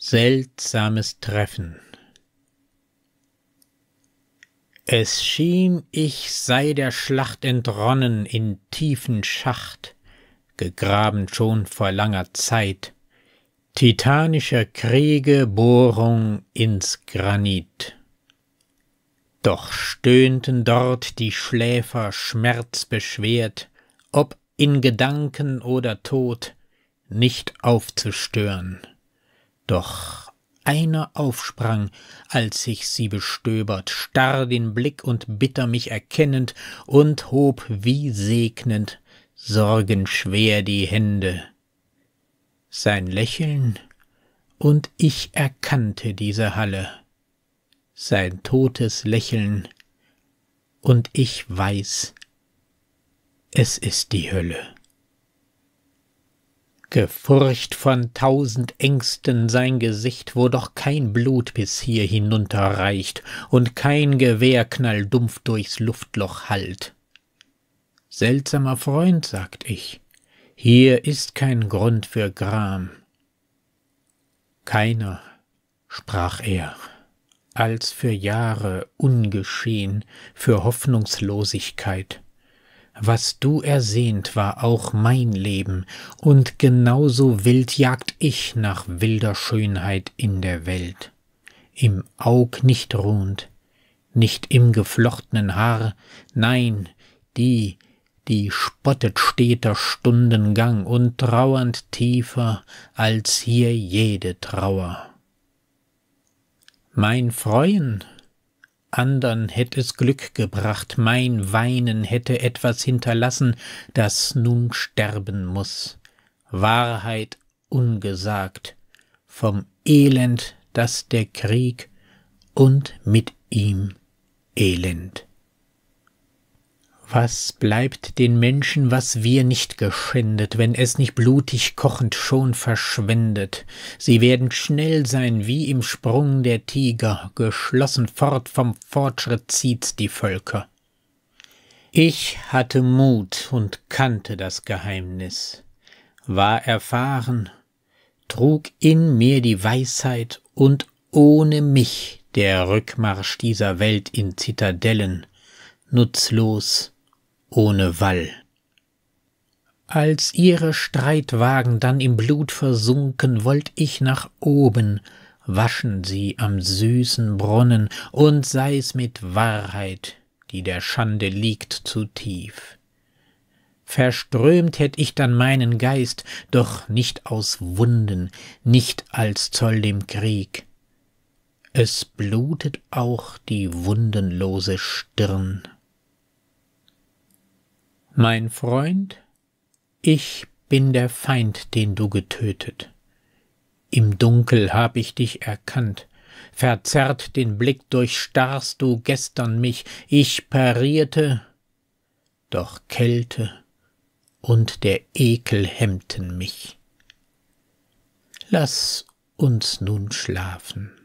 Seltsames Treffen Es schien, ich sei der Schlacht entronnen in tiefen Schacht, gegraben schon vor langer Zeit, titanischer Kriege Bohrung ins Granit. Doch stöhnten dort die Schläfer schmerzbeschwert, ob in Gedanken oder Tod, nicht aufzustören. Doch einer aufsprang, als ich sie bestöbert, starr den Blick und bitter mich erkennend, und hob wie segnend, sorgenschwer die Hände. Sein Lächeln, und ich erkannte diese Halle, sein totes Lächeln, und ich weiß, es ist die Hölle. Gefurcht von tausend Ängsten sein Gesicht, wo doch kein Blut bis hier hinunterreicht und kein Gewehrknall dumpf durchs Luftloch hallt. Seltsamer Freund, sagt ich, hier ist kein Grund für Gram. Keiner, sprach er, als für Jahre ungeschehen, für Hoffnungslosigkeit. Was du ersehnt, war auch mein Leben, und genauso wild jagt ich nach wilder Schönheit in der Welt. Im Aug nicht ruhend, nicht im geflochtenen Haar, nein, die, die spottet steter Stundengang und trauernd tiefer als hier jede Trauer. Mein Freuen, Andern hätt es Glück gebracht, mein Weinen hätte etwas hinterlassen, das nun sterben muß. Wahrheit ungesagt, vom Elend, das der Krieg und mit ihm Elend. Was bleibt den Menschen, was wir nicht geschändet, wenn es nicht blutig kochend schon verschwendet? Sie werden schnell sein, wie im Sprung der Tiger, geschlossen fort vom Fortschritt zieht's die Völker. Ich hatte Mut und kannte das Geheimnis, war erfahren, trug in mir die Weisheit und ohne mich der Rückmarsch dieser Welt in Zitadellen, nutzlos, ohne Wall. Als ihre Streitwagen dann im Blut versunken, wollt ich nach oben, waschen sie am süßen Brunnen, und sei's mit Wahrheit, die der Schande liegt zu tief. Verströmt hätt ich dann meinen Geist, doch nicht aus Wunden, nicht als Zoll dem Krieg. Es blutet auch die wundenlose Stirn. Mein Freund, ich bin der Feind, den du getötet. Im Dunkel hab ich dich erkannt, verzerrt den Blick durchstarrst du gestern mich, ich parierte, doch Kälte und der Ekel hemmten mich. Lass uns nun schlafen.